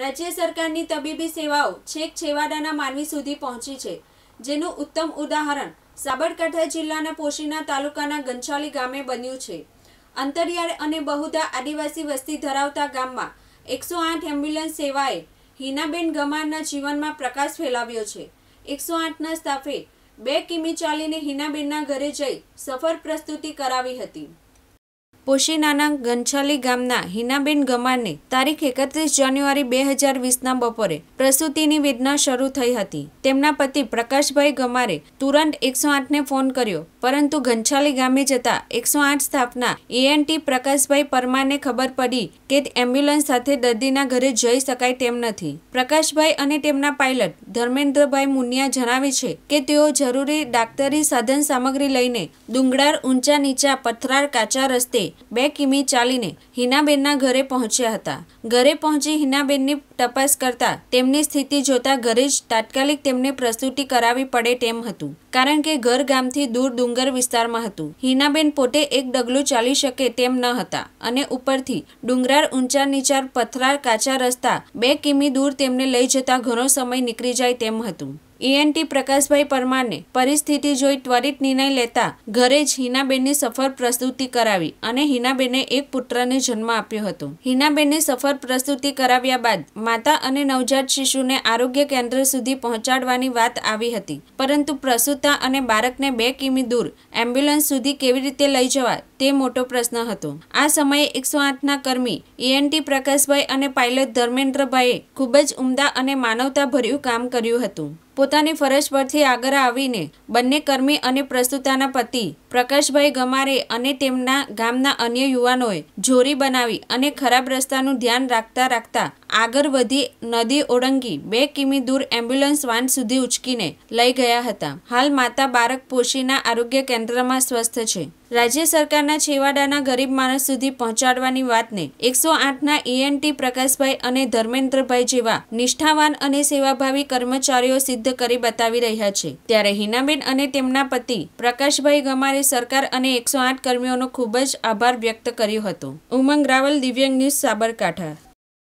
રાજ્ય સરકારની તબીબી સેવાઓ છેક છેવાડાના માનવી સુધી પહોંચી છે જેનું ઉત્તમ ઉદાહરણ સાબરકાંઠા જિલ્લાના પોશીના તાલુકાના ગંછાલી ગામે બન્યું છે અંતરિયાળ અને બહુધા આદિવાસી વસ્તી ધરાવતા ગામમાં એકસો આઠ એમ્બ્યુલન્સ સેવાએ હિનાબેન ગમારના જીવનમાં પ્રકાશ ફેલાવ્યો છે એકસો આઠના સ્ટાફે બે કિમી ચાલીને હિનાબેનના ઘરે જઈ સફર પ્રસ્તુતિ કરાવી હતી પોશીનાના ગંછાલી ગામના હિનાબેન ગમાને તારીખ એકત્રીસ જાન્યુઆરી બે હજાર વીસના બપોરે પ્રસૂતિની વેદના શરૂ થઈ હતી તેમના પતિ પ્રકાશભાઈ ગમારે તુરંત એકસો આઠને ફોન કર્યો પરંતુ ઘંછાલી ગામે જતા એકસો આઠ સ્થાપના એએનટી પ્રકાશભાઈ પરમારને ખબર પડી કે એમ્બ્યુલન્સ સાથે દર્દીના ઘરે જઈ શકાય તેમ નથી પ્રકાશભાઈ અને તેમના પાયલટ ધર્મેન્દ્રભાઈ મુનિયા જણાવે છે કે તેઓ જરૂરી ડાક્ટરી સાધન સામગ્રી લઈને ડુંગરાળ ઊંચા નીચા પથરાળ કાચા રસ્તે બે કિમી ચાલીને હિનાબેનના ઘરે પહોંચ્યા હતા ઘરે પહોંચી હિનાબેનની તપાસ કરતા તેમની સ્થિતિ જોતા ઘરે જ તાત્કાલિક તેમને પ્રસ્તુતિ કરાવી પડે તેમ હતું કારણ કે ઘર ગામથી દૂર ડુંગર વિસ્તારમાં હતું હિનાબેન પોતે એક ડગલું ચાલી શકે તેમ ન હતા અને ઉપરથી ડુંગરાળ ઊંચા નીચાર પથરાર કાચા રસ્તા બે કિમી દૂર તેમને લઈ જતા ઘણો સમય નીકળી જાય તેમ હતું એએનટી પ્રકાશભાઈ પરમારને પરિસ્થિતિ જોઈ ત્વરિત નિર્ણય લેતા ઘરે જ હિનાબેનની સફળ પ્રસ્તુતિ કરાવી અને હિનાબેને એક પુત્રને જન્મ આપ્યો હતો હિનાબેનને સફળ પ્રસ્તુતિ કરાવ્યા બાદ માતા અને નવજાત શિશુને આરોગ્ય કેન્દ્ર સુધી પહોંચાડવાની વાત આવી હતી પરંતુ પ્રસૂતા અને બાળકને બે કિમી દૂર એમ્બ્યુલન્સ સુધી કેવી રીતે લઈ જવા તે મોટો પ્રશ્ન હતો આ સમયે એકસો આઠના કર્મી એએનટી પ્રકાશભાઈ અને પાયલટ ધર્મેન્દ્રભાઈએ ખૂબ જ ઉમદા અને માનવતાભર્યું કામ કર્યું હતું પોતાની ફરજ પરથી આગળ આવીને બંને કર્મી અને પ્રસ્તુતાના પતિ પ્રકાશભાઈ ગમારે અને તેમના ગામના અન્ય યુવાનોએ જોરી બનાવી અને ખરાબ રસ્તાનું ધ્યાન રાખતા રાખતા આગળ વધી નદી ઓળંગી બે કિમી દૂર એમ્બ્યુલન્સ વાન સુધી ઉચકીને લઈ ગયા હતા હાલ માતા બાળક પોશીના આરોગ્ય કેન્દ્રમાં સ્વસ્થ છે રાજ્ય સરકારના છેવાડાના ગરીબ માણસ સુધી પહોંચાડવાની વાતને એકસો આઠના ઈએનટી પ્રકાશભાઈ અને ધર્મેન્દ્રભાઈ જેવા નિષ્ઠાવાન અને સેવાભાવી કર્મચારીઓ સિદ્ધ કરી બતાવી રહ્યા છે ત્યારે હિનાબેન અને તેમના પતિ પ્રકાશભાઈ ગમારે સરકાર અને એકસો આઠ કર્મીઓનો ખૂબ જ આભાર વ્યક્ત કર્યો હતો ઉમંગ રાવલ દિવ્યાંગ ન્યૂઝ સાબરકાંઠા